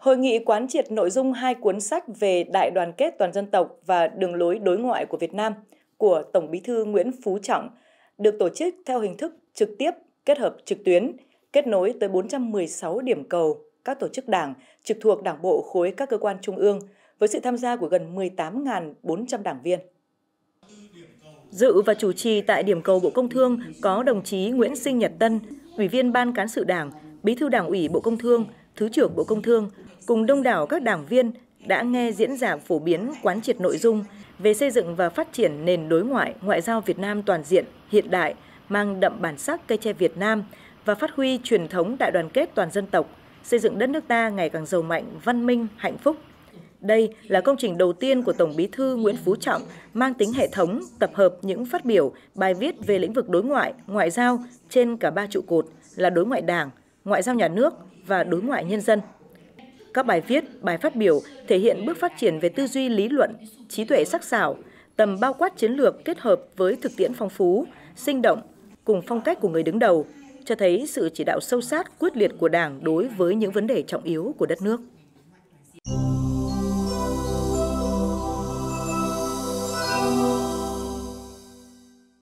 Hội nghị quán triệt nội dung hai cuốn sách về đại đoàn kết toàn dân tộc và đường lối đối ngoại của Việt Nam của Tổng Bí thư Nguyễn Phú Trọng được tổ chức theo hình thức trực tiếp kết hợp trực tuyến, kết nối tới 416 điểm cầu các tổ chức đảng trực thuộc Đảng bộ khối các cơ quan trung ương với sự tham gia của gần 18.400 đảng viên. Dự và chủ trì tại điểm cầu Bộ Công Thương có đồng chí Nguyễn Sinh Nhật Tân, Ủy viên Ban Cán sự Đảng, Bí thư Đảng ủy Bộ Công Thương, Thứ trưởng Bộ Công Thương cùng đông đảo các đảng viên đã nghe diễn giả phổ biến quán triệt nội dung về xây dựng và phát triển nền đối ngoại, ngoại giao Việt Nam toàn diện, hiện đại, mang đậm bản sắc cây tre Việt Nam và phát huy truyền thống đại đoàn kết toàn dân tộc, xây dựng đất nước ta ngày càng giàu mạnh, văn minh, hạnh phúc. Đây là công trình đầu tiên của Tổng Bí thư Nguyễn Phú Trọng mang tính hệ thống, tập hợp những phát biểu, bài viết về lĩnh vực đối ngoại, ngoại giao trên cả ba trụ cột là đối ngoại đảng, ngoại giao nhà nước và đối ngoại nhân dân. Các bài viết, bài phát biểu thể hiện bước phát triển về tư duy lý luận, trí tuệ sắc sảo, tầm bao quát chiến lược kết hợp với thực tiễn phong phú, sinh động, cùng phong cách của người đứng đầu, cho thấy sự chỉ đạo sâu sát, quyết liệt của Đảng đối với những vấn đề trọng yếu của đất nước.